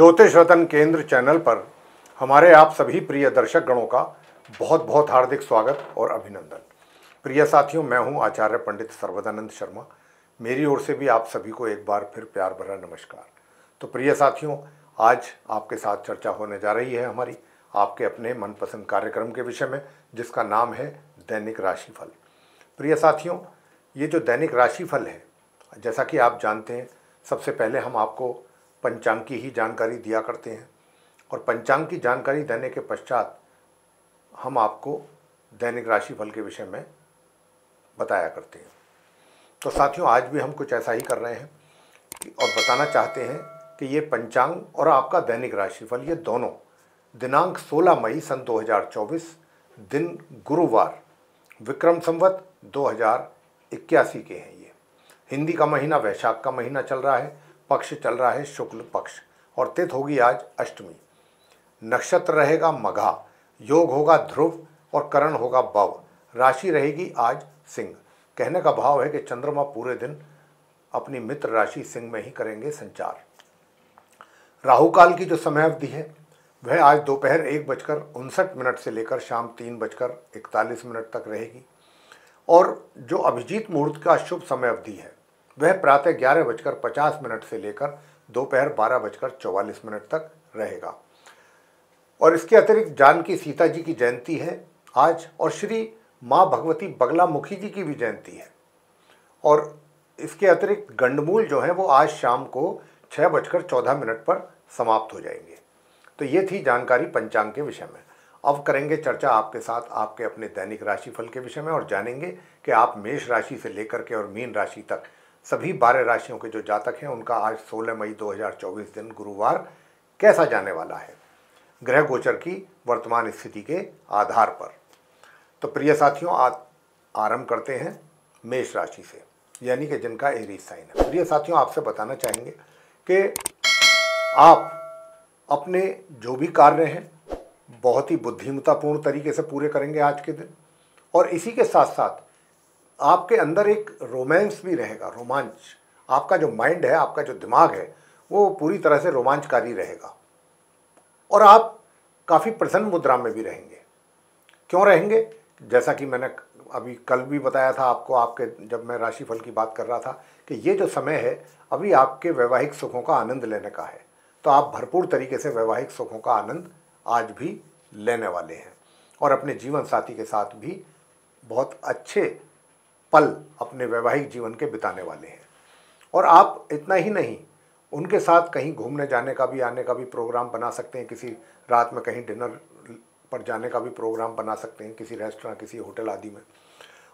ज्योतिष रतन केंद्र चैनल पर हमारे आप सभी प्रिय दर्शक गणों का बहुत बहुत हार्दिक स्वागत और अभिनंदन प्रिय साथियों मैं हूं आचार्य पंडित सर्वदानंद शर्मा मेरी ओर से भी आप सभी को एक बार फिर प्यार भरा नमस्कार तो प्रिय साथियों आज आपके साथ चर्चा होने जा रही है हमारी आपके अपने मनपसंद कार्यक्रम के विषय में जिसका नाम है दैनिक राशिफल प्रिय साथियों ये जो दैनिक राशिफल है जैसा कि आप जानते हैं सबसे पहले हम आपको पंचांग की ही जानकारी दिया करते हैं और पंचांग की जानकारी देने के पश्चात हम आपको दैनिक राशि फल के विषय में बताया करते हैं तो साथियों आज भी हम कुछ ऐसा ही कर रहे हैं और बताना चाहते हैं कि ये पंचांग और आपका दैनिक राशिफल ये दोनों दिनांक 16 मई सन 2024 दिन गुरुवार विक्रम संवत दो के हैं ये हिंदी का महीना वैशाख का महीना चल रहा है पक्ष चल रहा है शुक्ल पक्ष और तिथ होगी आज अष्टमी नक्षत्र रहेगा मघा योग होगा ध्रुव और करण होगा बव राशि रहेगी आज सिंह कहने का भाव है कि चंद्रमा पूरे दिन अपनी मित्र राशि सिंह में ही करेंगे संचार राहु काल की जो समय अवधि है वह आज दोपहर एक बजकर उनसठ मिनट से लेकर शाम तीन बजकर इकतालीस मिनट तक रहेगी और जो अभिजीत मुहूर्त का शुभ समय अवधि है वह प्रातः ग्यारह बजकर पचास मिनट से लेकर दोपहर बारह बजकर चौवालीस मिनट तक रहेगा और इसके अतिरिक्त जानकी सीता जी की जयंती है आज और श्री माँ भगवती बगला मुखी जी की भी जयंती है और इसके अतिरिक्त गंडमूल जो है वो आज शाम को छः बजकर चौदह मिनट पर समाप्त हो जाएंगे तो ये थी जानकारी पंचांग के विषय में अब करेंगे चर्चा आपके साथ आपके अपने दैनिक राशिफल के विषय में और जानेंगे कि आप मेष राशि से लेकर के और मीन राशि तक सभी बारह राशियों के जो जातक हैं उनका आज 16 मई 2024 दिन गुरुवार कैसा जाने वाला है ग्रह गोचर की वर्तमान स्थिति के आधार पर तो प्रिय साथियों आज आरंभ करते हैं मेष राशि से यानी कि जिनका एरीज साइन है प्रिय साथियों आपसे बताना चाहेंगे कि आप अपने जो भी कार्य हैं बहुत ही बुद्धिमतापूर्ण तरीके से पूरे करेंगे आज के दिन और इसी के साथ साथ आपके अंदर एक रोमांस भी रहेगा रोमांच आपका जो माइंड है आपका जो दिमाग है वो पूरी तरह से रोमांचकारी रहेगा और आप काफ़ी प्रसन्न मुद्रा में भी रहेंगे क्यों रहेंगे जैसा कि मैंने अभी कल भी बताया था आपको आपके जब मैं राशिफल की बात कर रहा था कि ये जो समय है अभी आपके वैवाहिक सुखों का आनंद लेने का है तो आप भरपूर तरीके से वैवाहिक सुखों का आनंद आज भी लेने वाले हैं और अपने जीवन साथी के साथ भी बहुत अच्छे पल अपने वैवाहिक जीवन के बिताने वाले हैं और आप इतना ही नहीं उनके साथ कहीं घूमने जाने का भी आने का भी प्रोग्राम बना सकते हैं किसी रात में कहीं डिनर पर जाने का भी प्रोग्राम बना सकते हैं किसी रेस्टोरेंट किसी होटल आदि में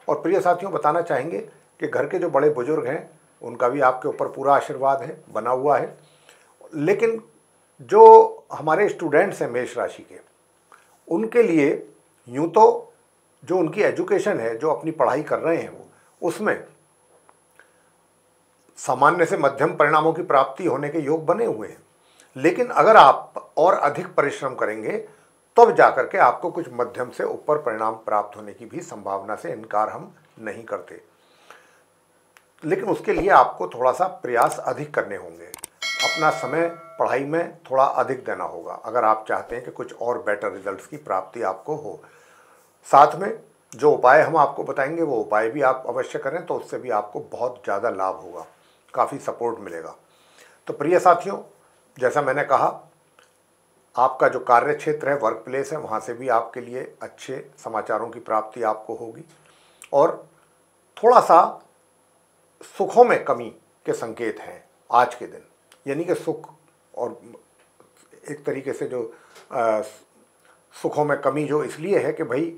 और प्रिय साथियों बताना चाहेंगे कि घर के जो बड़े बुजुर्ग हैं उनका भी आपके ऊपर पूरा आशीर्वाद है बना हुआ है लेकिन जो हमारे स्टूडेंट्स हैं मेष राशि के उनके लिए यूँ तो जो उनकी एजुकेशन है जो अपनी पढ़ाई कर रहे हैं वो उसमें सामान्य से मध्यम परिणामों की प्राप्ति होने के योग बने हुए हैं लेकिन अगर आप और अधिक परिश्रम करेंगे तब तो जाकर के आपको कुछ मध्यम से ऊपर परिणाम प्राप्त होने की भी संभावना से इनकार हम नहीं करते लेकिन उसके लिए आपको थोड़ा सा प्रयास अधिक करने होंगे अपना समय पढ़ाई में थोड़ा अधिक देना होगा अगर आप चाहते हैं कि कुछ और बेटर रिजल्ट्स की प्राप्ति आपको हो साथ में जो उपाय हम आपको बताएंगे वो उपाय भी आप अवश्य करें तो उससे भी आपको बहुत ज़्यादा लाभ होगा काफ़ी सपोर्ट मिलेगा तो प्रिय साथियों जैसा मैंने कहा आपका जो कार्य क्षेत्र है वर्क प्लेस है वहाँ से भी आपके लिए अच्छे समाचारों की प्राप्ति आपको होगी और थोड़ा सा सुखों में कमी के संकेत हैं आज के दिन यानी कि सुख और एक तरीके से जो आ, सुखों में कमी जो इसलिए है कि भाई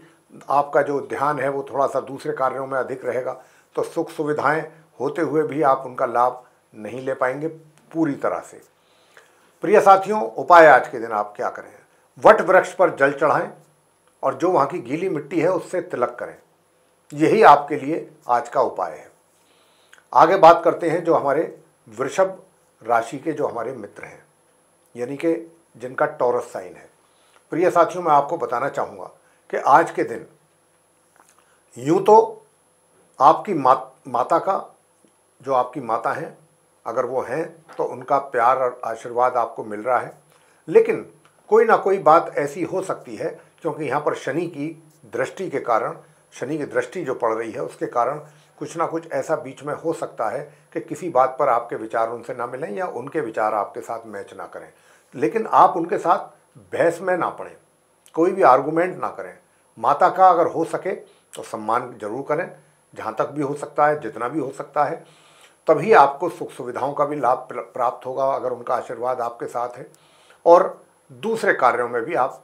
आपका जो ध्यान है वो थोड़ा सा दूसरे कार्यों में अधिक रहेगा तो सुख सुविधाएं होते हुए भी आप उनका लाभ नहीं ले पाएंगे पूरी तरह से प्रिय साथियों उपाय आज के दिन आप क्या करें वट वृक्ष पर जल चढ़ाएं और जो वहाँ की गीली मिट्टी है उससे तिलक करें यही आपके लिए आज का उपाय है आगे बात करते हैं जो हमारे वृषभ राशि के जो हमारे मित्र हैं यानी कि जिनका टॉरस साइन है प्रिय साथियों मैं आपको बताना चाहूँगा कि आज के दिन यूँ तो आपकी मात, माता का जो आपकी माता हैं अगर वो हैं तो उनका प्यार और आशीर्वाद आपको मिल रहा है लेकिन कोई ना कोई बात ऐसी हो सकती है क्योंकि यहाँ पर शनि की दृष्टि के कारण शनि की दृष्टि जो पड़ रही है उसके कारण कुछ ना कुछ ऐसा बीच में हो सकता है कि किसी बात पर आपके विचार उनसे ना मिलें या उनके विचार आपके साथ मैच ना करें लेकिन आप उनके साथ बहस में ना पड़ें कोई भी आर्गूमेंट ना करें माता का अगर हो सके तो सम्मान जरूर करें जहाँ तक भी हो सकता है जितना भी हो सकता है तभी आपको सुख सुविधाओं का भी लाभ प्राप्त होगा अगर उनका आशीर्वाद आपके साथ है और दूसरे कार्यों में भी आप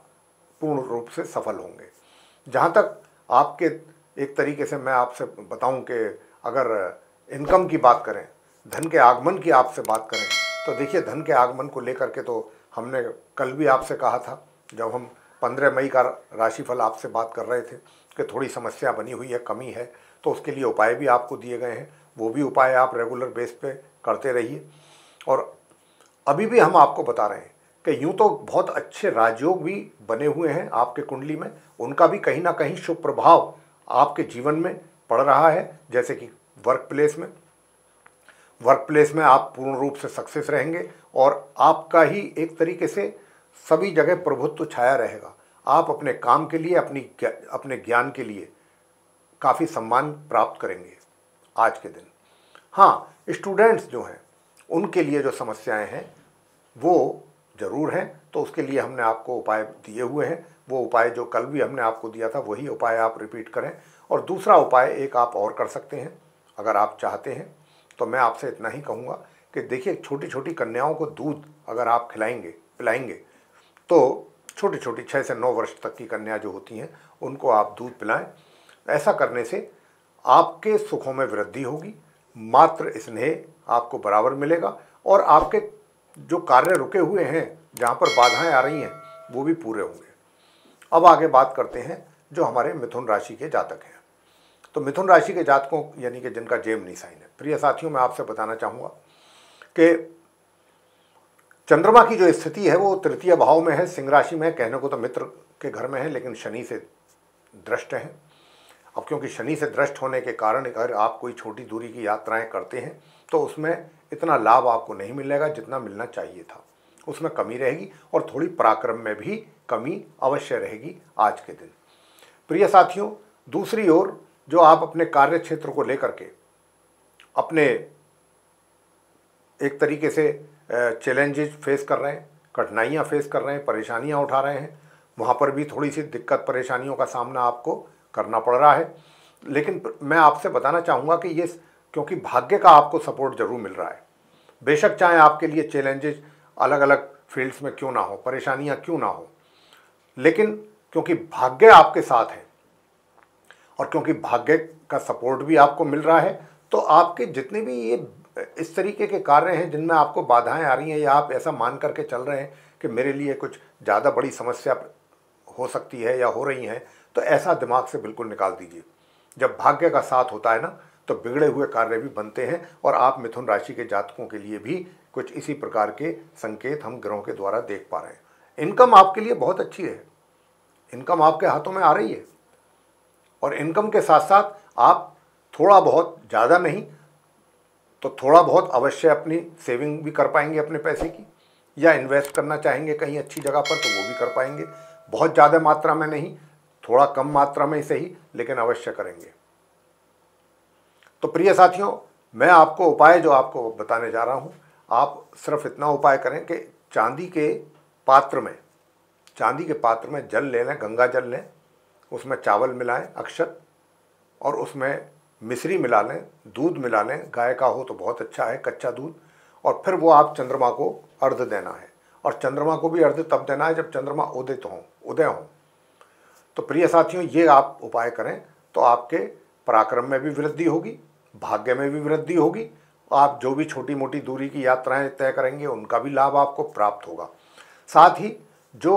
पूर्ण रूप से सफल होंगे जहाँ तक आपके एक तरीके से मैं आपसे बताऊं कि अगर इनकम की बात करें धन के आगमन की आपसे बात करें तो देखिए धन के आगमन को लेकर के तो हमने कल भी आपसे कहा था जब हम पंद्रह मई का राशिफल आपसे बात कर रहे थे कि थोड़ी समस्या बनी हुई है कमी है तो उसके लिए उपाय भी आपको दिए गए हैं वो भी उपाय आप रेगुलर बेस पे करते रहिए और अभी भी हम आपको बता रहे हैं कि यूँ तो बहुत अच्छे राजयोग भी बने हुए हैं आपके कुंडली में उनका भी कहीं ना कहीं शुभ प्रभाव आपके जीवन में पड़ रहा है जैसे कि वर्क प्लेस में वर्क प्लेस में आप पूर्ण रूप से सक्सेस रहेंगे और आपका ही एक तरीके से सभी जगह प्रभुत्व छाया रहेगा आप अपने काम के लिए अपनी अपने ज्ञान के लिए काफ़ी सम्मान प्राप्त करेंगे आज के दिन हाँ स्टूडेंट्स जो हैं उनके लिए जो समस्याएं हैं वो ज़रूर हैं तो उसके लिए हमने आपको उपाय दिए हुए हैं वो उपाय जो कल भी हमने आपको दिया था वही उपाय आप रिपीट करें और दूसरा उपाय एक आप और कर सकते हैं अगर आप चाहते हैं तो मैं आपसे इतना ही कहूँगा कि देखिए छोटी छोटी कन्याओं को दूध अगर आप खिलाएंगे पिलाएंगे तो छोटी छोटी छः से नौ वर्ष तक की कन्या जो होती हैं उनको आप दूध पिलाएं ऐसा करने से आपके सुखों में वृद्धि होगी मात्र स्नेह आपको बराबर मिलेगा और आपके जो कार्य रुके हुए हैं जहाँ पर बाधाएं आ रही हैं वो भी पूरे होंगे अब आगे बात करते हैं जो हमारे मिथुन राशि के जातक हैं तो मिथुन राशि के जातकों यानी कि जिनका जेम नहीं साइन है प्रिय साथियों मैं आपसे बताना चाहूँगा कि चंद्रमा की जो स्थिति है वो तृतीय भाव में है सिंह राशि में कहने को तो मित्र के घर में है लेकिन शनि से दृष्ट हैं अब क्योंकि शनि से दृष्ट होने के कारण अगर आप कोई छोटी दूरी की यात्राएं करते हैं तो उसमें इतना लाभ आपको नहीं मिलेगा जितना मिलना चाहिए था उसमें कमी रहेगी और थोड़ी पराक्रम में भी कमी अवश्य रहेगी आज के दिन प्रिय साथियों दूसरी ओर जो आप अपने कार्य क्षेत्र को लेकर के अपने एक तरीके से चैलेंजेस फेस कर रहे हैं कठिनाइयाँ फेस कर रहे हैं परेशानियाँ उठा रहे हैं वहाँ पर भी थोड़ी सी दिक्कत परेशानियों का सामना आपको करना पड़ रहा है लेकिन मैं आपसे बताना चाहूँगा कि ये क्योंकि भाग्य का आपको सपोर्ट ज़रूर मिल रहा है बेशक चाहे आपके लिए चैलेंजेस अलग अलग फील्ड्स में क्यों ना हो परेशानियाँ क्यों ना हो लेकिन क्योंकि भाग्य आपके साथ है और क्योंकि भाग्य का सपोर्ट भी आपको मिल रहा है तो आपके जितने भी ये इस तरीके के कार्य हैं जिनमें आपको बाधाएं आ रही हैं या आप ऐसा मान करके चल रहे हैं कि मेरे लिए कुछ ज़्यादा बड़ी समस्या हो सकती है या हो रही हैं तो ऐसा दिमाग से बिल्कुल निकाल दीजिए जब भाग्य का साथ होता है ना तो बिगड़े हुए कार्य भी बनते हैं और आप मिथुन राशि के जातकों के लिए भी कुछ इसी प्रकार के संकेत हम ग्रहों के द्वारा देख पा रहे हैं इनकम आपके लिए बहुत अच्छी है इनकम आपके हाथों में आ रही है और इनकम के साथ साथ आप थोड़ा बहुत ज़्यादा नहीं तो थोड़ा बहुत अवश्य अपनी सेविंग भी कर पाएंगे अपने पैसे की या इन्वेस्ट करना चाहेंगे कहीं अच्छी जगह पर तो वो भी कर पाएंगे बहुत ज़्यादा मात्रा में नहीं थोड़ा कम मात्रा में सही लेकिन अवश्य करेंगे तो प्रिय साथियों मैं आपको उपाय जो आपको बताने जा रहा हूँ आप सिर्फ इतना उपाय करें कि चांदी के पात्र में चांदी के पात्र में जल ले लें गंगा जल लें उसमें चावल मिलाएं अक्षत और उसमें मिश्री मिला लें दूध मिला लें गाय का हो तो बहुत अच्छा है कच्चा दूध और फिर वो आप चंद्रमा को अर्ध देना है और चंद्रमा को भी अर्ध तब देना है जब चंद्रमा उदित हों उदय हों तो प्रिय साथियों ये आप उपाय करें तो आपके पराक्रम में भी वृद्धि होगी भाग्य में भी वृद्धि होगी आप जो भी छोटी मोटी दूरी की यात्राएं तय करेंगे उनका भी लाभ आपको प्राप्त होगा साथ ही जो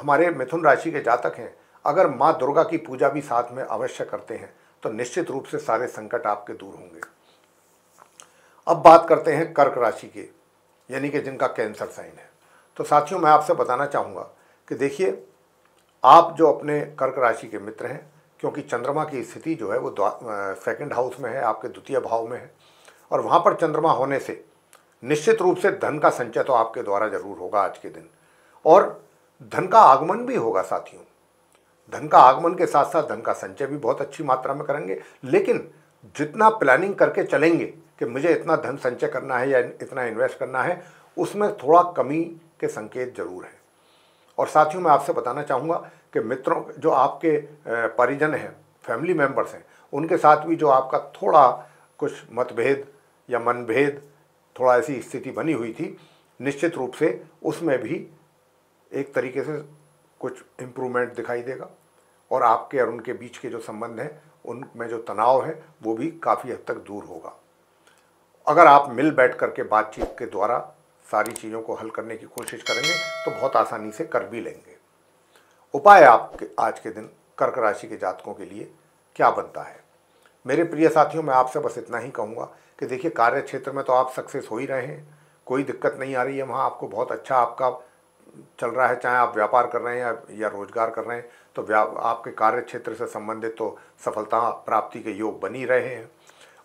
हमारे मिथुन राशि के जातक हैं अगर माँ दुर्गा की पूजा भी साथ में अवश्य करते हैं तो निश्चित रूप से सारे संकट आपके दूर होंगे अब बात करते हैं कर्क राशि के यानी कि जिनका कैंसर साइन है तो साथियों मैं आपसे बताना चाहूँगा कि देखिए आप जो अपने कर्क राशि के मित्र हैं क्योंकि चंद्रमा की स्थिति जो है वो सेकंड हाउस में है आपके द्वितीय भाव में है और वहाँ पर चंद्रमा होने से निश्चित रूप से धन का संचय तो आपके द्वारा जरूर होगा आज के दिन और धन का आगमन भी होगा साथियों धन का आगमन के साथ साथ धन का संचय भी बहुत अच्छी मात्रा में करेंगे लेकिन जितना प्लानिंग करके चलेंगे कि मुझे इतना धन संचय करना है या इतना इन्वेस्ट करना है उसमें थोड़ा कमी के संकेत जरूर हैं और साथ ही मैं आपसे बताना चाहूँगा कि मित्रों जो आपके परिजन हैं फैमिली मेम्बर्स हैं उनके साथ भी जो आपका थोड़ा कुछ मतभेद या मनभेद थोड़ा ऐसी स्थिति बनी हुई थी निश्चित रूप से उसमें भी एक तरीके से कुछ इम्प्रूवमेंट दिखाई देगा और आपके और उनके बीच के जो संबंध हैं उनमें जो तनाव है वो भी काफ़ी हद तक दूर होगा अगर आप मिल बैठ करके बातचीत के द्वारा सारी चीज़ों को हल करने की कोशिश करेंगे तो बहुत आसानी से कर भी लेंगे उपाय आपके आज के दिन कर्क राशि के जातकों के लिए क्या बनता है मेरे प्रिय साथियों मैं आपसे बस इतना ही कहूँगा कि देखिए कार्य क्षेत्र में तो आप सक्सेस हो ही रहे हैं कोई दिक्कत नहीं आ रही है वहाँ आपको बहुत अच्छा आपका चल रहा है चाहे आप व्यापार कर रहे हैं या, या रोजगार कर रहे हैं तो आपके कार्य क्षेत्र से संबंधित तो सफलता प्राप्ति के योग बन ही रहे हैं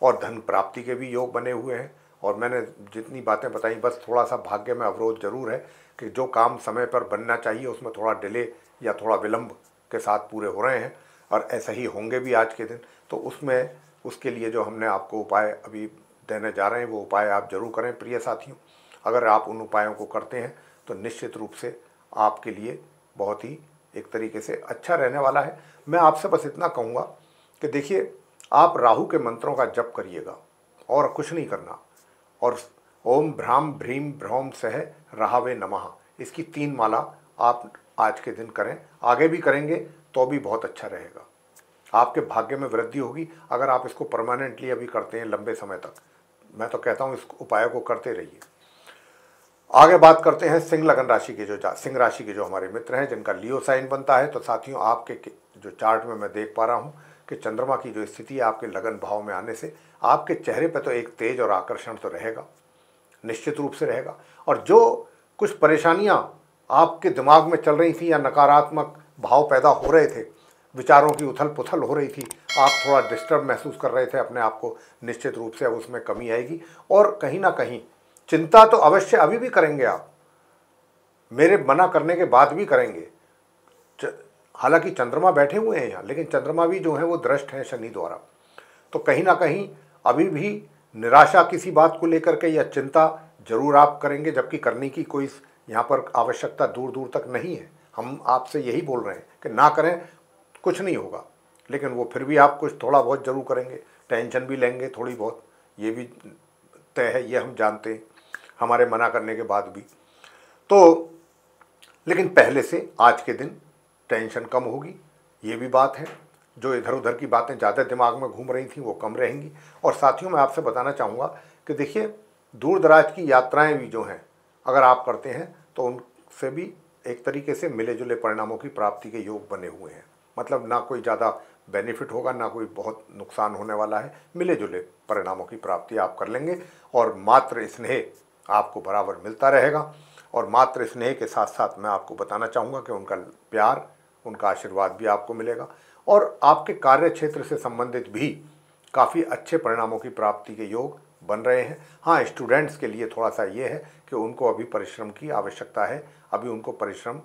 और धन प्राप्ति के भी योग बने हुए हैं और मैंने जितनी बातें बताई बस थोड़ा सा भाग्य में अवरोध जरूर है कि जो काम समय पर बनना चाहिए उसमें थोड़ा डिले या थोड़ा विलम्ब के साथ पूरे हो रहे हैं और ऐसा ही होंगे भी आज के दिन तो उसमें उसके लिए जो हमने आपको उपाय अभी देने जा रहे हैं वो उपाय आप जरूर करें प्रिय साथियों अगर आप उन उपायों को करते हैं तो निश्चित रूप से आपके लिए बहुत ही एक तरीके से अच्छा रहने वाला है मैं आपसे बस इतना कहूँगा कि देखिए आप राहु के मंत्रों का जप करिएगा और कुछ नहीं करना और ओम भ्राम भ्रीम भ्रौम सह राहवे नमः इसकी तीन माला आप आज के दिन करें आगे भी करेंगे तो भी बहुत अच्छा रहेगा आपके भाग्य में वृद्धि होगी अगर आप इसको परमानेंटली अभी करते हैं लंबे समय तक मैं तो कहता हूँ इस उपाय को करते रहिए आगे बात करते हैं सिंह लगन राशि के जो सिंह राशि के जो हमारे मित्र हैं जिनका लियो साइन बनता है तो साथियों आपके जो चार्ट में मैं देख पा रहा हूँ कि चंद्रमा की जो स्थिति है आपके लगन भाव में आने से आपके चेहरे पर तो एक तेज और आकर्षण तो रहेगा निश्चित रूप से रहेगा और जो कुछ परेशानियाँ आपके दिमाग में चल रही थी या नकारात्मक भाव पैदा हो रहे थे विचारों की उथल पुथल हो रही थी आप थोड़ा डिस्टर्ब महसूस कर रहे थे अपने आप को निश्चित रूप से अब उसमें कमी आएगी और कहीं ना कहीं चिंता तो अवश्य अभी भी करेंगे आप मेरे मना करने के बाद भी करेंगे हालांकि चंद्रमा बैठे हुए हैं यहाँ लेकिन चंद्रमा भी जो है वो दृष्ट हैं शनि द्वारा तो कहीं ना कहीं अभी भी निराशा किसी बात को लेकर के या चिंता जरूर आप करेंगे जबकि करने की कोई यहाँ पर आवश्यकता दूर दूर तक नहीं है हम आपसे यही बोल रहे हैं कि ना करें कुछ नहीं होगा लेकिन वो फिर भी आप कुछ थोड़ा बहुत जरूर करेंगे टेंशन भी लेंगे थोड़ी बहुत ये भी तय है ये हम जानते हैं हमारे मना करने के बाद भी तो लेकिन पहले से आज के दिन टेंशन कम होगी ये भी बात है जो इधर उधर की बातें ज़्यादा दिमाग में घूम रही थी वो कम रहेंगी और साथियों मैं आपसे बताना चाहूँगा कि देखिए दूर दराज की यात्राएँ भी जो हैं अगर आप करते हैं तो उनसे भी एक तरीके से मिले जुले परिणामों की प्राप्ति के योग बने हुए हैं मतलब ना कोई ज़्यादा बेनिफिट होगा ना कोई बहुत नुकसान होने वाला है मिले जुले परिणामों की प्राप्ति आप कर लेंगे और मात्र स्नेह आपको बराबर मिलता रहेगा और मात्र स्नेह के साथ साथ मैं आपको बताना चाहूँगा कि उनका प्यार उनका आशीर्वाद भी आपको मिलेगा और आपके कार्य क्षेत्र से संबंधित भी काफ़ी अच्छे परिणामों की प्राप्ति के योग बन रहे हैं हाँ स्टूडेंट्स के लिए थोड़ा सा ये है कि उनको अभी परिश्रम की आवश्यकता है अभी उनको परिश्रम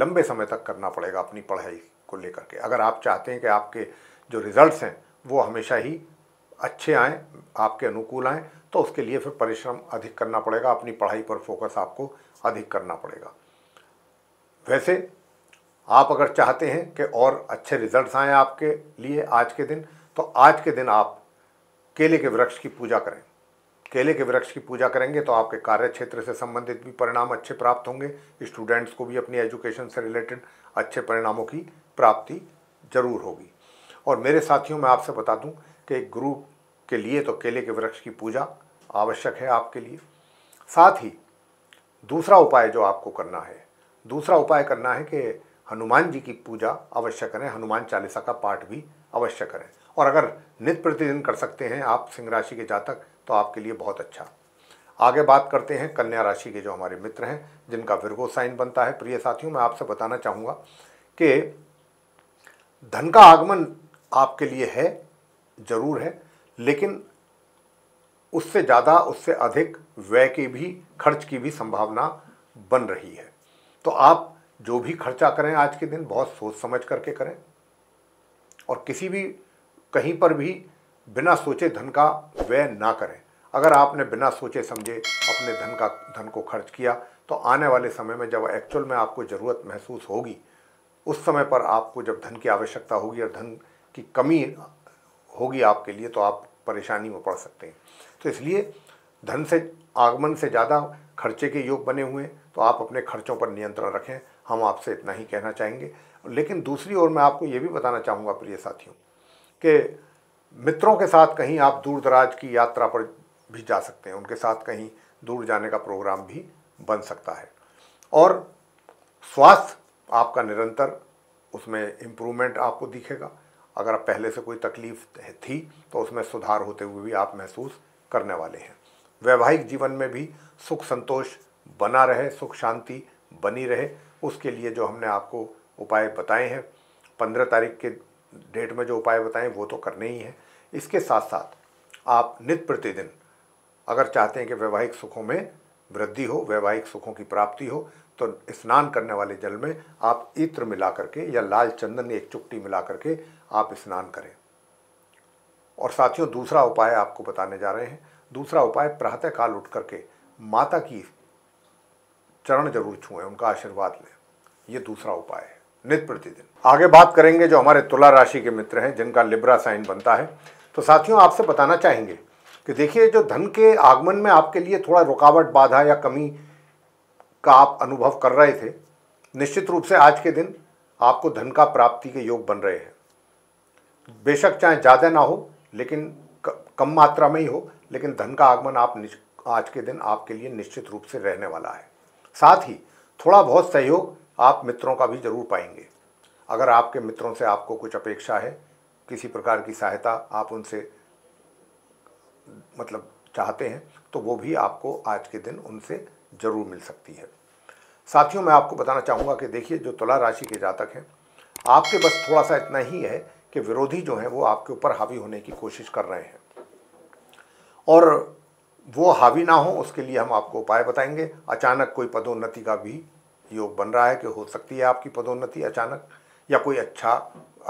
लंबे समय तक करना पड़ेगा अपनी पढ़ाई को लेकर के अगर आप चाहते हैं कि आपके जो रिज़ल्ट्स हैं वो हमेशा ही अच्छे आएँ आपके अनुकूल आएँ तो उसके लिए फिर परिश्रम अधिक करना पड़ेगा अपनी पढ़ाई पर फोकस आपको अधिक करना पड़ेगा वैसे आप अगर चाहते हैं कि और अच्छे रिजल्ट्स आएँ आपके लिए आज के दिन तो आज के दिन आप केले के वृक्ष की पूजा करें केले के वृक्ष की पूजा करेंगे तो आपके कार्य क्षेत्र से संबंधित भी परिणाम अच्छे प्राप्त होंगे स्टूडेंट्स को भी अपनी एजुकेशन से रिलेटेड अच्छे परिणामों की प्राप्ति जरूर होगी और मेरे साथियों मैं आपसे बता दूं के गुरु के लिए तो केले के वृक्ष की पूजा आवश्यक है आपके लिए साथ ही दूसरा उपाय जो आपको करना है दूसरा उपाय करना है कि हनुमान जी की पूजा अवश्य करें हनुमान चालीसा का पाठ भी अवश्य करें और अगर नित्य प्रतिदिन कर सकते हैं आप सिंह राशि के जातक तो आपके लिए बहुत अच्छा आगे बात करते हैं कन्या राशि के जो हमारे मित्र हैं जिनका विरगो साइन बनता है प्रिय साथियों मैं आपसे बताना चाहूँगा कि धन का आगमन आपके लिए है ज़रूर है लेकिन उससे ज़्यादा उससे अधिक व्यय की भी खर्च की भी संभावना बन रही है तो आप जो भी खर्चा करें आज के दिन बहुत सोच समझ करके करें और किसी भी कहीं पर भी बिना सोचे धन का व्यय ना करें अगर आपने बिना सोचे समझे अपने धन का धन को खर्च किया तो आने वाले समय में जब एक्चुअल में आपको ज़रूरत महसूस होगी उस समय पर आपको जब धन की आवश्यकता होगी और धन की कमी होगी आपके लिए तो आप परेशानी में पड़ सकते हैं तो इसलिए धन से आगमन से ज़्यादा खर्चे के योग बने हुए हैं तो आप अपने खर्चों पर नियंत्रण रखें हम आपसे इतना ही कहना चाहेंगे लेकिन दूसरी ओर मैं आपको ये भी बताना चाहूँगा प्रिय साथियों के मित्रों के साथ कहीं आप दूर दराज की यात्रा पर भी जा सकते हैं उनके साथ कहीं दूर जाने का प्रोग्राम भी बन सकता है और स्वास्थ्य आपका निरंतर उसमें इम्प्रूवमेंट आपको दिखेगा अगर आप पहले से कोई तकलीफ थी तो उसमें सुधार होते हुए भी आप महसूस करने वाले हैं वैवाहिक जीवन में भी सुख संतोष बना रहे सुख शांति बनी रहे उसके लिए जो हमने आपको उपाय बताए हैं पंद्रह तारीख के डेट में जो उपाय बताएं वो तो करने ही हैं इसके साथ साथ आप नित प्रतिदिन अगर चाहते हैं कि वैवाहिक सुखों में वृद्धि हो वैवाहिक सुखों की प्राप्ति हो तो स्नान करने वाले जल में आप इत्र मिला करके या लाल चंदन एक चुट्टी मिला करके आप स्नान करें और साथियों दूसरा उपाय आपको बताने जा रहे हैं दूसरा उपाय प्रातःकाल उठ करके माता की चरण जरूर छुएं उनका आशीर्वाद लें ये दूसरा उपाय है नित प्रतिदिन आगे बात करेंगे जो हमारे तुला राशि के मित्र हैं जिनका लिब्रा साइन बनता है तो साथियों आपसे बताना चाहेंगे कि देखिए जो धन के आगमन में आपके लिए थोड़ा रुकावट बाधा या कमी का आप अनुभव कर रहे थे निश्चित रूप से आज के दिन आपको धन का प्राप्ति के योग बन रहे हैं बेशक चाहे ज़्यादा ना हो लेकिन कम मात्रा में ही हो लेकिन धन का आगमन आप आज के दिन आपके लिए निश्चित रूप से रहने वाला है साथ ही थोड़ा बहुत सहयोग आप मित्रों का भी जरूर पाएंगे अगर आपके मित्रों से आपको कुछ अपेक्षा है किसी प्रकार की सहायता आप उनसे मतलब चाहते हैं तो वो भी आपको आज के दिन उनसे ज़रूर मिल सकती है साथियों मैं आपको बताना चाहूँगा कि देखिए जो तुला राशि के जातक हैं आपके बस थोड़ा सा इतना ही है के विरोधी जो हैं वो आपके ऊपर हावी होने की कोशिश कर रहे हैं और वो हावी ना हो उसके लिए हम आपको उपाय बताएंगे अचानक कोई पदोन्नति का भी योग बन रहा है कि हो सकती है आपकी पदोन्नति अचानक या कोई अच्छा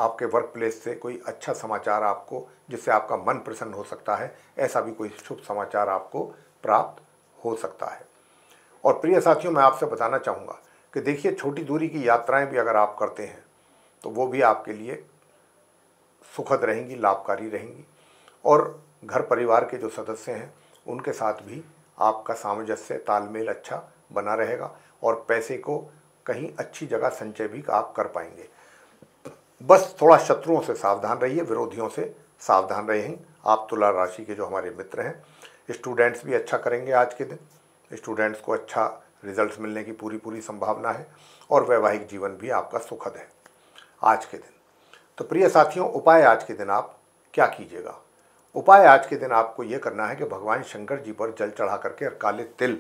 आपके वर्क प्लेस से कोई अच्छा समाचार आपको जिससे आपका मन प्रसन्न हो सकता है ऐसा भी कोई शुभ समाचार आपको प्राप्त हो सकता है और प्रिय साथियों मैं आपसे बताना चाहूँगा कि देखिए छोटी दूरी की यात्राएं भी अगर आप करते हैं तो वो भी आपके लिए सुखद रहेंगी लाभकारी रहेंगी और घर परिवार के जो सदस्य हैं उनके साथ भी आपका सामंजस्य तालमेल अच्छा बना रहेगा और पैसे को कहीं अच्छी जगह संचय भी आप कर पाएंगे बस थोड़ा शत्रुओं से सावधान रहिए विरोधियों से सावधान रहें आप तुला राशि के जो हमारे मित्र हैं स्टूडेंट्स भी अच्छा करेंगे आज के दिन स्टूडेंट्स को अच्छा रिजल्ट्स मिलने की पूरी पूरी संभावना है और वैवाहिक जीवन भी आपका सुखद है आज के दिन तो प्रिय साथियों उपाय आज के दिन आप क्या कीजिएगा उपाय आज के दिन आपको ये करना है कि भगवान शंकर जी पर जल चढ़ा करके और काले तिल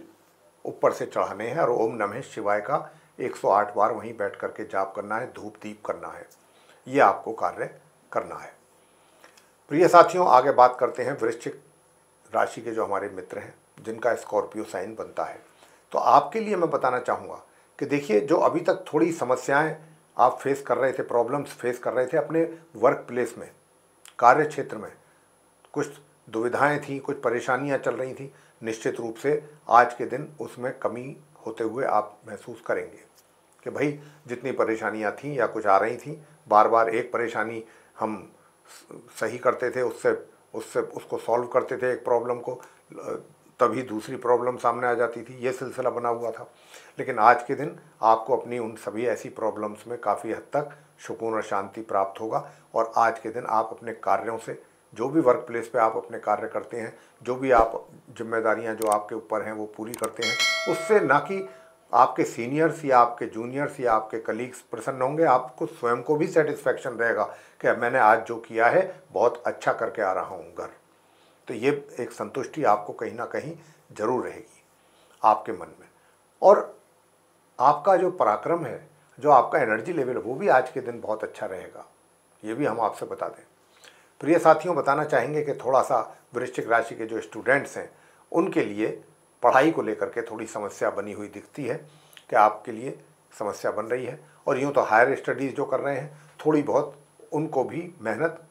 ऊपर से चढ़ाने हैं और ओम नमः शिवाय का 108 बार वहीं बैठ करके जाप करना है धूप दीप करना है ये आपको कार्य करना है प्रिय साथियों आगे बात करते हैं वृश्चिक राशि के जो हमारे मित्र हैं जिनका स्कॉर्पियो साइन बनता है तो आपके लिए मैं बताना चाहूँगा कि देखिए जो अभी तक थोड़ी समस्याएं आप फेस कर रहे थे प्रॉब्लम्स फेस कर रहे थे अपने वर्क प्लेस में कार्य क्षेत्र में कुछ दुविधाएं थी कुछ परेशानियां चल रही थी निश्चित रूप से आज के दिन उसमें कमी होते हुए आप महसूस करेंगे कि भाई जितनी परेशानियां थीं या कुछ आ रही थी बार बार एक परेशानी हम सही करते थे उससे उससे उसको सॉल्व करते थे एक प्रॉब्लम को तभी दूसरी प्रॉब्लम सामने आ जाती थी ये सिलसिला बना हुआ था लेकिन आज के दिन आपको अपनी उन सभी ऐसी प्रॉब्लम्स में काफ़ी हद तक सुकून और शांति प्राप्त होगा और आज के दिन आप अपने कार्यों से जो भी वर्क प्लेस पर आप अपने कार्य करते हैं जो भी आप जिम्मेदारियाँ जो आपके ऊपर हैं वो पूरी करते हैं उससे ना कि आपके सीनियर्स या आपके जूनियर्स या आपके कलीग्स प्रसन्न होंगे आपको स्वयं को भी सेटिस्फेक्शन रहेगा कि मैंने आज जो किया है बहुत अच्छा करके आ रहा हूँ घर तो ये एक संतुष्टि आपको कहीं ना कहीं ज़रूर रहेगी आपके मन में और आपका जो पराक्रम है जो आपका एनर्जी लेवल है वो भी आज के दिन बहुत अच्छा रहेगा ये भी हम आपसे बता दें प्रिय तो साथियों बताना चाहेंगे कि थोड़ा सा वृश्चिक राशि के जो स्टूडेंट्स हैं उनके लिए पढ़ाई को लेकर के थोड़ी समस्या बनी हुई दिखती है कि आपके लिए समस्या बन रही है और यूँ तो हायर स्टडीज़ जो कर रहे हैं थोड़ी बहुत उनको भी मेहनत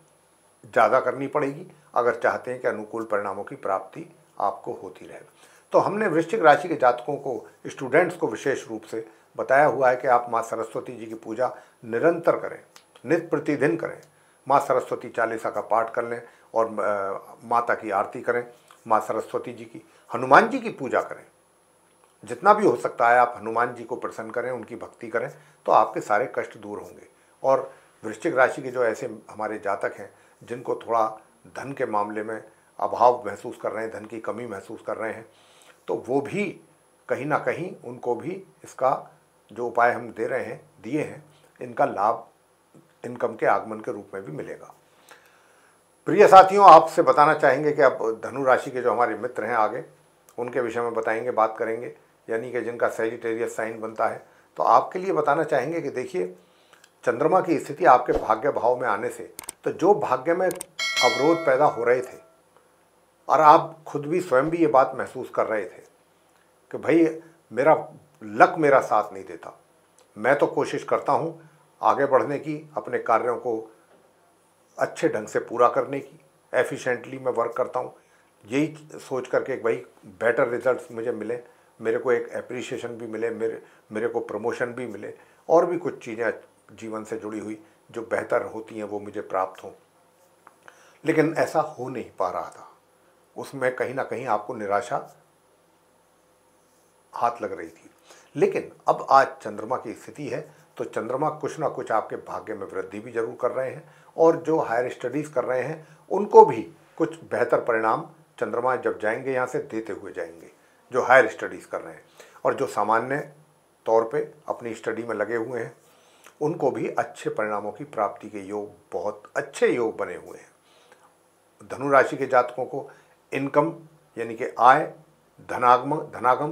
ज़्यादा करनी पड़ेगी अगर चाहते हैं कि अनुकूल परिणामों की प्राप्ति आपको होती रहे तो हमने वृश्चिक राशि के जातकों को स्टूडेंट्स को विशेष रूप से बताया हुआ है कि आप माँ सरस्वती जी की पूजा निरंतर करें नित प्रतिदिन करें माँ सरस्वती चालीसा का पाठ कर लें और माता की आरती करें माँ सरस्वती जी की हनुमान जी की पूजा करें जितना भी हो सकता है आप हनुमान जी को प्रसन्न करें उनकी भक्ति करें तो आपके सारे कष्ट दूर होंगे और वृश्चिक राशि के जो ऐसे हमारे जातक हैं जिनको थोड़ा धन के मामले में अभाव महसूस कर रहे हैं धन की कमी महसूस कर रहे हैं तो वो भी कहीं ना कहीं उनको भी इसका जो उपाय हम दे रहे हैं दिए हैं इनका लाभ इनकम के आगमन के रूप में भी मिलेगा प्रिय साथियों आपसे बताना चाहेंगे कि अब धनु राशि के जो हमारे मित्र हैं आगे उनके विषय में बताएंगे बात करेंगे यानी कि जिनका सेजिटेरियस साइन बनता है तो आपके लिए बताना चाहेंगे कि देखिए चंद्रमा की स्थिति आपके भाग्य भाव में आने से तो जो भाग्य में अवरोध पैदा हो रहे थे और आप खुद भी स्वयं भी ये बात महसूस कर रहे थे कि भाई मेरा लक मेरा साथ नहीं देता मैं तो कोशिश करता हूँ आगे बढ़ने की अपने कार्यों को अच्छे ढंग से पूरा करने की एफिशिएंटली मैं वर्क करता हूँ यही सोच करके भाई बेटर रिजल्ट्स मुझे मिले मेरे को एक अप्रिसिएशन भी मिले मेरे मेरे को प्रमोशन भी मिले और भी कुछ चीज़ें जीवन से जुड़ी हुई जो बेहतर होती हैं वो मुझे प्राप्त हों लेकिन ऐसा हो नहीं पा रहा था उसमें कहीं ना कहीं आपको निराशा हाथ लग रही थी लेकिन अब आज चंद्रमा की स्थिति है तो चंद्रमा कुछ ना कुछ आपके भाग्य में वृद्धि भी जरूर कर रहे हैं और जो हायर स्टडीज़ कर रहे हैं उनको भी कुछ बेहतर परिणाम चंद्रमा जब जाएंगे यहाँ से देते हुए जाएंगे जो हायर स्टडीज़ कर रहे हैं और जो सामान्य तौर पे अपनी स्टडी में लगे हुए हैं उनको भी अच्छे परिणामों की प्राप्ति के योग बहुत अच्छे योग बने हुए हैं धनु राशि के जातकों को इनकम यानी कि आय धनागम धनागम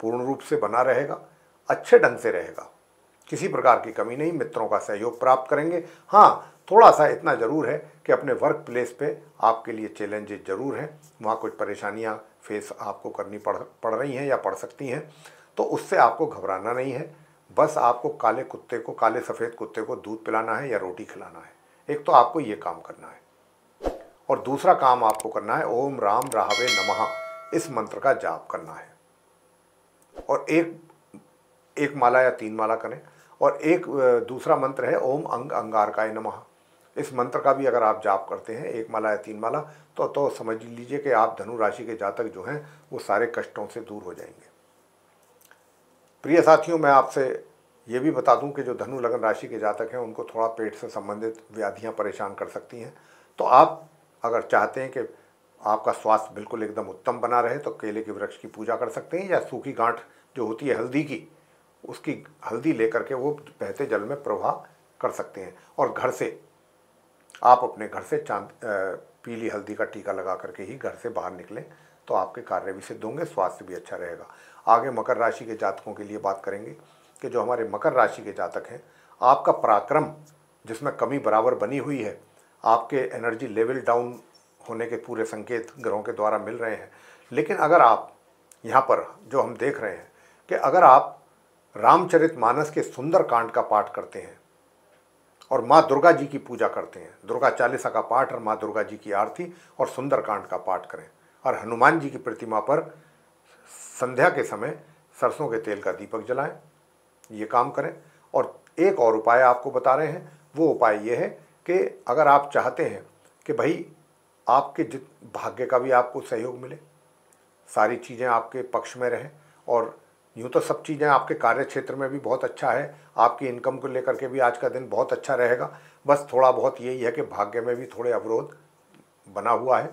पूर्ण रूप से बना रहेगा अच्छे ढंग से रहेगा किसी प्रकार की कमी नहीं मित्रों का सहयोग प्राप्त करेंगे हाँ थोड़ा सा इतना ज़रूर है कि अपने वर्क प्लेस पे आपके लिए चैलेंजेस ज़रूर हैं वहाँ कुछ परेशानियाँ फेस आपको करनी पड़ पड़ रही हैं या पड़ सकती हैं तो उससे आपको घबराना नहीं है बस आपको काले कुत्ते को काले सफ़ेद कुत्ते को दूध पिलाना है या रोटी खिलाना है एक तो आपको ये काम करना है और दूसरा काम आपको करना है ओम राम राहवे नमः इस मंत्र का जाप करना है और एक एक माला या तीन माला करें और एक दूसरा मंत्र है ओम अंग अंगारकाय नमः इस मंत्र का भी अगर आप जाप करते हैं एक माला या तीन माला तो तो समझ लीजिए कि आप धनु राशि के जातक जो हैं वो सारे कष्टों से दूर हो जाएंगे प्रिय साथियों मैं आपसे ये भी बता दूं कि जो धनु लग्न राशि के जातक हैं उनको थोड़ा पेट से संबंधित व्याधियां परेशान कर सकती हैं तो आप अगर चाहते हैं कि आपका स्वास्थ्य बिल्कुल एकदम उत्तम बना रहे तो केले के वृक्ष की पूजा कर सकते हैं या सूखी गांठ जो होती है हल्दी की उसकी हल्दी लेकर के वो बहते जल में प्रवाह कर सकते हैं और घर से आप अपने घर से चांद पीली हल्दी का टीका लगा करके ही घर से बाहर निकलें तो आपके कार्य भी सिद्ध होंगे स्वास्थ्य भी अच्छा रहेगा आगे मकर राशि के जातकों के लिए बात करेंगे कि जो हमारे मकर राशि के जातक हैं आपका पराक्रम जिसमें कमी बराबर बनी हुई है आपके एनर्जी लेवल डाउन होने के पूरे संकेत ग्रहों के द्वारा मिल रहे हैं लेकिन अगर आप यहाँ पर जो हम देख रहे हैं कि अगर आप रामचरित मानस के सुंदर कांड का पाठ करते हैं और माँ दुर्गा जी की पूजा करते हैं दुर्गा चालीसा का पाठ और माँ दुर्गा जी की आरती और सुंदर कांड का पाठ करें और हनुमान जी की प्रतिमा पर संध्या के समय सरसों के तेल का दीपक जलाएं ये काम करें और एक और उपाय आपको बता रहे हैं वो उपाय ये है कि अगर आप चाहते हैं कि भाई आपके जित भाग्य का भी आपको सहयोग मिले सारी चीज़ें आपके पक्ष में रहें और यूँ तो सब चीज़ें आपके कार्य क्षेत्र में भी बहुत अच्छा है आपकी इनकम को लेकर के भी आज का दिन बहुत अच्छा रहेगा बस थोड़ा बहुत यही है कि भाग्य में भी थोड़े अवरोध बना हुआ है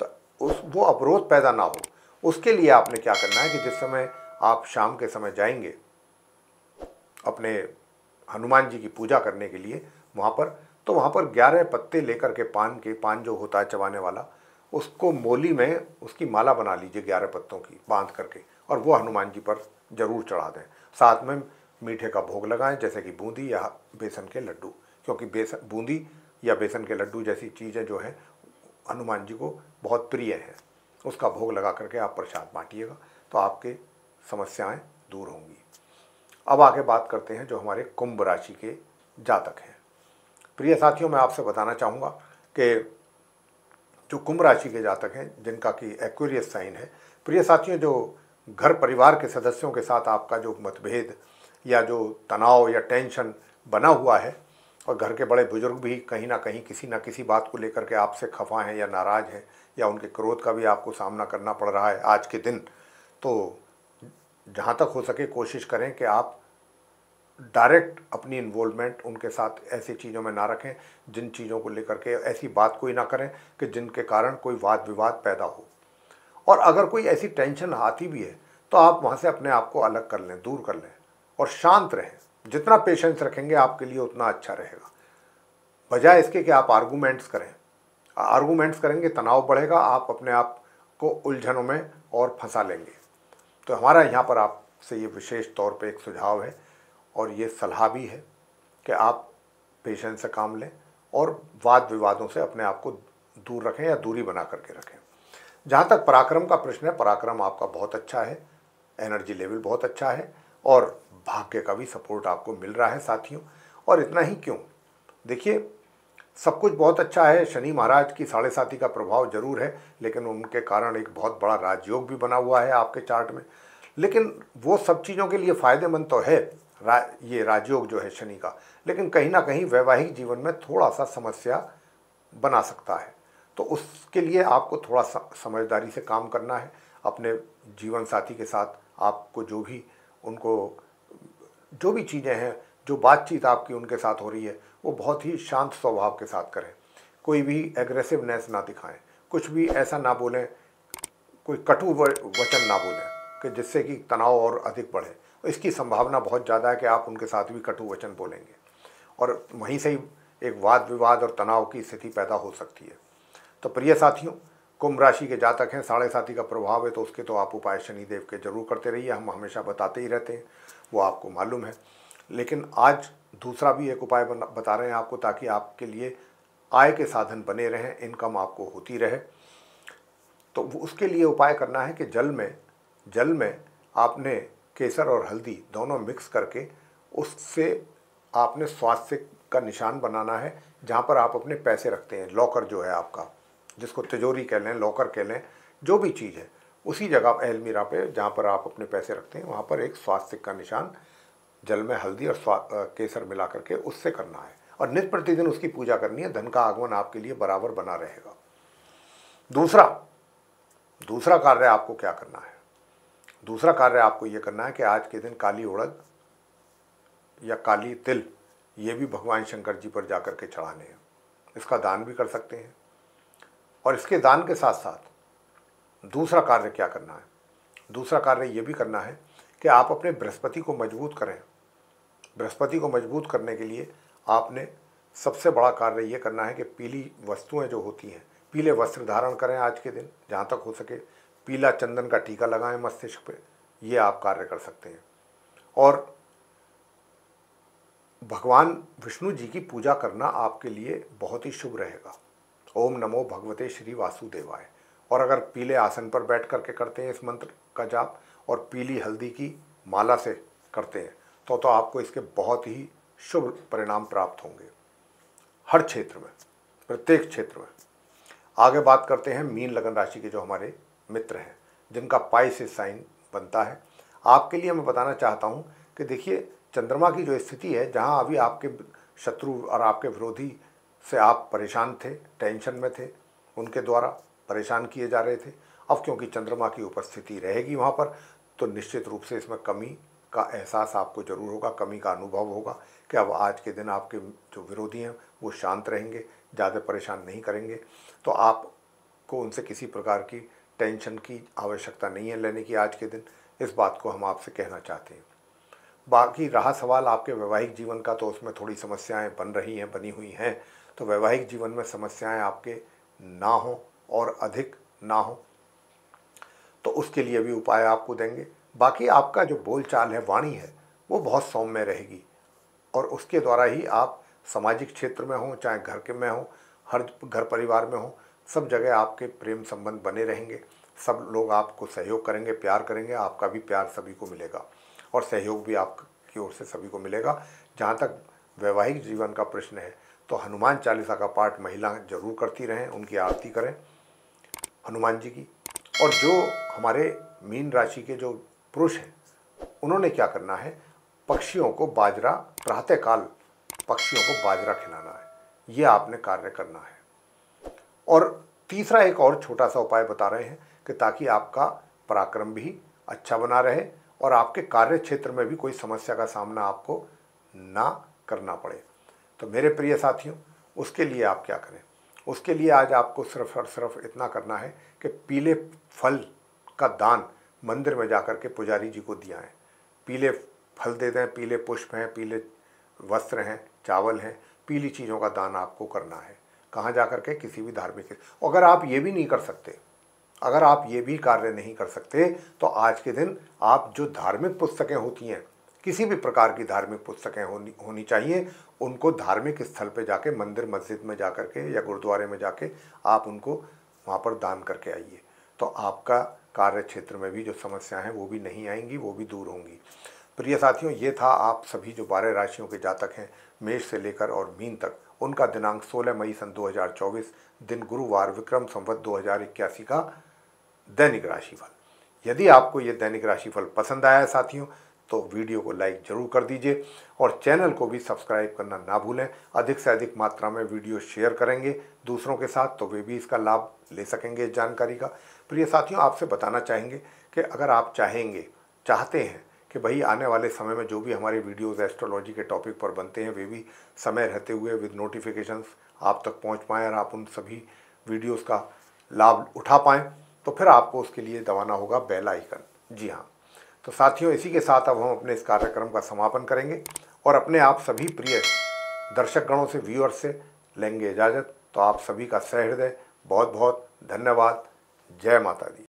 तो उस वो अवरोध पैदा ना हो उसके लिए आपने क्या करना है कि जिस समय आप शाम के समय जाएंगे अपने हनुमान जी की पूजा करने के लिए वहाँ पर तो वहाँ पर ग्यारह पत्ते लेकर के पान के पान जो होता है चबाने वाला उसको मोली में उसकी माला बना लीजिए ग्यारह पत्तों की बांध करके और वो हनुमान जी पर ज़रूर चढ़ा दें साथ में मीठे का भोग लगाएं जैसे कि बूंदी या बेसन के लड्डू क्योंकि बेसन बूंदी या बेसन के लड्डू जैसी चीज़ें जो हैं हनुमान जी को बहुत प्रिय हैं उसका भोग लगा करके आप प्रसाद बांटिएगा तो आपके समस्याएं दूर होंगी अब आगे बात करते हैं जो हमारे कुंभ राशि के जातक हैं प्रिय तो साथियों मैं आपसे बताना चाहूँगा कि जो कुंभ राशि के जातक हैं जिनका कि एक्वेरियस साइन है प्रिय साथियों जो घर परिवार के सदस्यों के साथ आपका जो मतभेद या जो तनाव या टेंशन बना हुआ है और घर के बड़े बुजुर्ग भी कहीं ना कहीं किसी ना किसी बात को लेकर के आपसे खफा हैं या नाराज़ हैं या उनके क्रोध का भी आपको सामना करना पड़ रहा है आज के दिन तो जहाँ तक हो सके कोशिश करें कि आप डायरेक्ट अपनी इन्वॉल्वमेंट उनके साथ ऐसी चीज़ों में ना रखें जिन चीज़ों को लेकर के ऐसी बात कोई ना करें कि जिनके कारण कोई वाद विवाद पैदा हो और अगर कोई ऐसी टेंशन आती भी है तो आप वहाँ से अपने आप को अलग कर लें दूर कर लें और शांत रहें जितना पेशेंस रखेंगे आपके लिए उतना अच्छा रहेगा बजाय इसके कि आप आर्गूमेंट्स करें आर्गूमेंट्स करेंगे तनाव बढ़ेगा आप अपने आप को उलझनों में और फंसा लेंगे तो हमारा यहाँ पर आपसे ये विशेष तौर पे एक सुझाव है और ये सलाह भी है कि आप पेशेंस से काम लें और वाद विवादों से अपने आप को दूर रखें या दूरी बना करके रखें जहाँ तक पराक्रम का प्रश्न है पराक्रम आपका बहुत अच्छा है एनर्जी लेवल बहुत अच्छा है और भाग्य का भी सपोर्ट आपको मिल रहा है साथियों और इतना ही क्यों देखिए सब कुछ बहुत अच्छा है शनि महाराज की साढ़े साथी का प्रभाव जरूर है लेकिन उनके कारण एक बहुत बड़ा राजयोग भी बना हुआ है आपके चार्ट में लेकिन वो सब चीज़ों के लिए फ़ायदेमंद तो है रा, ये राजयोग जो है शनि का लेकिन कहीं ना कहीं वैवाहिक जीवन में थोड़ा सा समस्या बना सकता है तो उसके लिए आपको थोड़ा सा समझदारी से काम करना है अपने जीवन साथी के साथ आपको जो भी उनको जो भी चीज़ें हैं जो बातचीत आपकी उनके साथ हो रही है वो बहुत ही शांत स्वभाव के साथ करें कोई भी एग्रेसिवनेस ना दिखाएं कुछ भी ऐसा ना बोलें कोई कटु वचन ना बोलें कि जिससे कि तनाव और अधिक बढ़े इसकी संभावना बहुत ज़्यादा है कि आप उनके साथ भी कटु वचन बोलेंगे और वहीं से ही एक वाद विवाद और तनाव की स्थिति पैदा हो सकती है तो प्रिय साथियों कुंभ राशि के जातक हैं साढ़े साथी का प्रभाव है तो उसके तो आप उपाय शनिदेव के जरूर करते रहिए हम हमेशा बताते ही रहते हैं वो आपको मालूम है लेकिन आज दूसरा भी एक उपाय बता रहे हैं आपको ताकि आपके लिए आय के साधन बने रहें इनकम आपको होती रहे तो उसके लिए उपाय करना है कि जल में जल में आपने केसर और हल्दी दोनों मिक्स करके उससे आपने स्वास्थ्य का निशान बनाना है जहाँ पर आप अपने पैसे रखते हैं लॉकर जो है आपका जिसको तिजोरी कह लें लॉकर कह लें जो भी चीज़ है उसी जगह एलमीरा पे जहाँ पर आप अपने पैसे रखते हैं वहाँ पर एक स्वास्थ्य का निशान जल में हल्दी और केसर मिला करके उससे करना है और नित्य प्रतिदिन उसकी पूजा करनी है धन का आगमन आपके लिए बराबर बना रहेगा दूसरा दूसरा कार्य आपको क्या करना है दूसरा कार्य आपको ये करना है कि आज के दिन काली उड़द या काली तिल ये भी भगवान शंकर जी पर जाकर के चढ़ाने हैं इसका दान भी कर सकते हैं और इसके दान के साथ साथ दूसरा कार्य क्या करना है दूसरा कार्य ये भी करना है कि आप अपने बृहस्पति को मजबूत करें बृहस्पति को मजबूत करने के लिए आपने सबसे बड़ा कार्य ये करना है कि पीली वस्तुएं जो होती हैं पीले वस्त्र धारण करें आज के दिन जहाँ तक हो सके पीला चंदन का टीका लगाएं मस्तिष्क पे ये आप कार्य कर सकते हैं और भगवान विष्णु जी की पूजा करना आपके लिए बहुत ही शुभ रहेगा ओम नमो भगवते श्री वासुदेवाय और अगर पीले आसन पर बैठ करके करते हैं इस मंत्र का जाप और पीली हल्दी की माला से करते हैं तो तो आपको इसके बहुत ही शुभ परिणाम प्राप्त होंगे हर क्षेत्र में प्रत्येक क्षेत्र में आगे बात करते हैं मीन लगन राशि के जो हमारे मित्र हैं जिनका पाई से साइन बनता है आपके लिए मैं बताना चाहता हूँ कि देखिए चंद्रमा की जो स्थिति है जहाँ अभी आपके शत्रु और आपके विरोधी से आप परेशान थे टेंशन में थे उनके द्वारा परेशान किए जा रहे थे अब क्योंकि चंद्रमा की उपस्थिति रहेगी वहाँ पर तो निश्चित रूप से इसमें कमी का एहसास आपको जरूर होगा कमी का अनुभव होगा कि अब आज के दिन आपके जो विरोधी हैं वो शांत रहेंगे ज़्यादा परेशान नहीं करेंगे तो आपको उनसे किसी प्रकार की टेंशन की आवश्यकता नहीं है लेने की आज के दिन इस बात को हम आपसे कहना चाहते हैं बाकी रहा सवाल आपके वैवाहिक जीवन का तो उसमें थोड़ी समस्याएं बन रही हैं बनी हुई हैं तो वैवाहिक जीवन में समस्याएं आपके ना हों और अधिक ना हो तो उसके लिए भी उपाय आपको देंगे बाकी आपका जो बोलचाल है वाणी है वो बहुत सौम्य रहेगी और उसके द्वारा ही आप सामाजिक क्षेत्र में हों चाहे घर के में हों हर घर परिवार में हों सब जगह आपके प्रेम संबंध बने रहेंगे सब लोग आपको सहयोग करेंगे प्यार करेंगे आपका भी प्यार सभी को मिलेगा और सहयोग भी आपकी ओर से सभी को मिलेगा जहाँ तक वैवाहिक जीवन का प्रश्न है तो हनुमान चालीसा का पाठ महिला जरूर करती रहें उनकी आरती करें हनुमान जी की और जो हमारे मीन राशि के जो पुरुष हैं उन्होंने क्या करना है पक्षियों को बाजरा प्रातःकाल पक्षियों को बाजरा खिलाना है ये आपने कार्य करना है और तीसरा एक और छोटा सा उपाय बता रहे हैं कि ताकि आपका पराक्रम भी अच्छा बना रहे और आपके कार्य क्षेत्र में भी कोई समस्या का सामना आपको ना करना पड़े तो मेरे प्रिय साथियों उसके लिए आप क्या करें उसके लिए आज आपको सिर्फ और सिर्फ इतना करना है कि पीले फल का दान मंदिर में जाकर के पुजारी जी को दिया है पीले फल दे दें पीले पुष्प हैं पीले वस्त्र हैं चावल हैं पीली चीज़ों का दान आपको करना है कहाँ जा कर के किसी भी धार्मिक अगर आप ये भी नहीं कर सकते अगर आप ये भी कार्य नहीं कर सकते तो आज के दिन आप जो धार्मिक पुस्तकें होती हैं किसी भी प्रकार की धार्मिक पुस्तकें होनी होनी चाहिए उनको धार्मिक स्थल पे जाके मंदिर मस्जिद में जा कर के या गुरुद्वारे में जाके आप उनको वहाँ पर दान करके आइए तो आपका कार्य क्षेत्र में भी जो समस्याएं हैं वो भी नहीं आएंगी वो भी दूर होंगी प्रिय साथियों ये था आप सभी जो बारह राशियों के जातक हैं मेष से लेकर और मीन तक उनका दिनांक 16 मई सन 2024 दिन गुरुवार विक्रम संवत दो का दैनिक राशिफल यदि आपको ये दैनिक राशिफल पसंद आया है साथियों तो वीडियो को लाइक जरूर कर दीजिए और चैनल को भी सब्सक्राइब करना ना भूलें अधिक से अधिक मात्रा में वीडियो शेयर करेंगे दूसरों के साथ तो वे भी इसका लाभ ले सकेंगे इस जानकारी का प्रिय साथियों आपसे बताना चाहेंगे कि अगर आप चाहेंगे चाहते हैं कि भाई आने वाले समय में जो भी हमारे वीडियोस एस्ट्रोलॉजी के टॉपिक पर बनते हैं वे भी समय रहते हुए विद नोटिफिकेशंस आप तक पहुंच पाएँ और आप उन सभी वीडियोस का लाभ उठा पाएँ तो फिर आपको उसके लिए दबाना होगा बेल आइकन जी हाँ तो साथियों इसी के साथ अब हम अपने इस कार्यक्रम का समापन करेंगे और अपने आप सभी प्रिय दर्शकगणों से व्यूअर्स से लेंगे इजाज़त तो आप सभी का सहृदय बहुत बहुत धन्यवाद जय माता दी